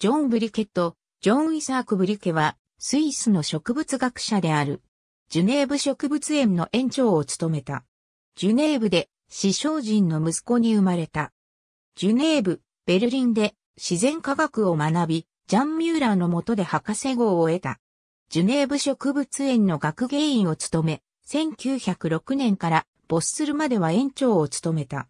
ジョン・ブリケット、ジョン・イサーク・ブリケは、スイスの植物学者である。ジュネーブ植物園の園長を務めた。ジュネーブで、死傷人の息子に生まれた。ジュネーブ、ベルリンで、自然科学を学び、ジャン・ミューラーの下で博士号を得た。ジュネーブ植物園の学芸員を務め、1906年から没するまでは園長を務めた。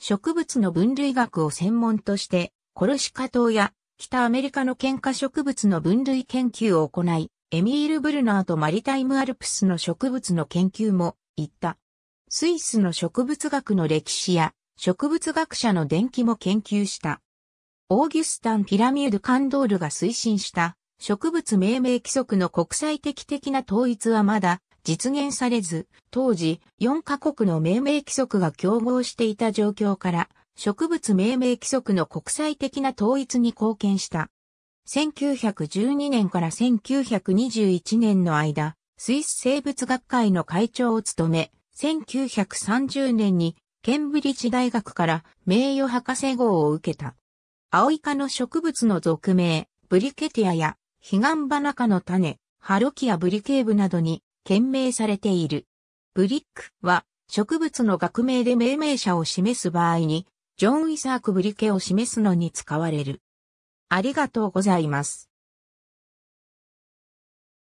植物の分類学を専門として、コルシカ島や北アメリカの喧嘩植物の分類研究を行い、エミール・ブルナーとマリタイム・アルプスの植物の研究も行った。スイスの植物学の歴史や植物学者の伝記も研究した。オーギュスタン・ピラミュード・カンドールが推進した植物命名規則の国際的的な統一はまだ実現されず、当時4カ国の命名規則が競合していた状況から、植物命名規則の国際的な統一に貢献した。1912年から1921年の間、スイス生物学会の会長を務め、1930年にケンブリッジ大学から名誉博士号を受けた。アオイ科の植物の俗名、ブリケティアや、ヒガンバナ科の種、ハロキアブリケーブなどに、懸名されている。ブリックは、植物の学名で命名者を示す場合に、ジョン・イサーク・ブリケを示すのに使われる。ありがとうございます。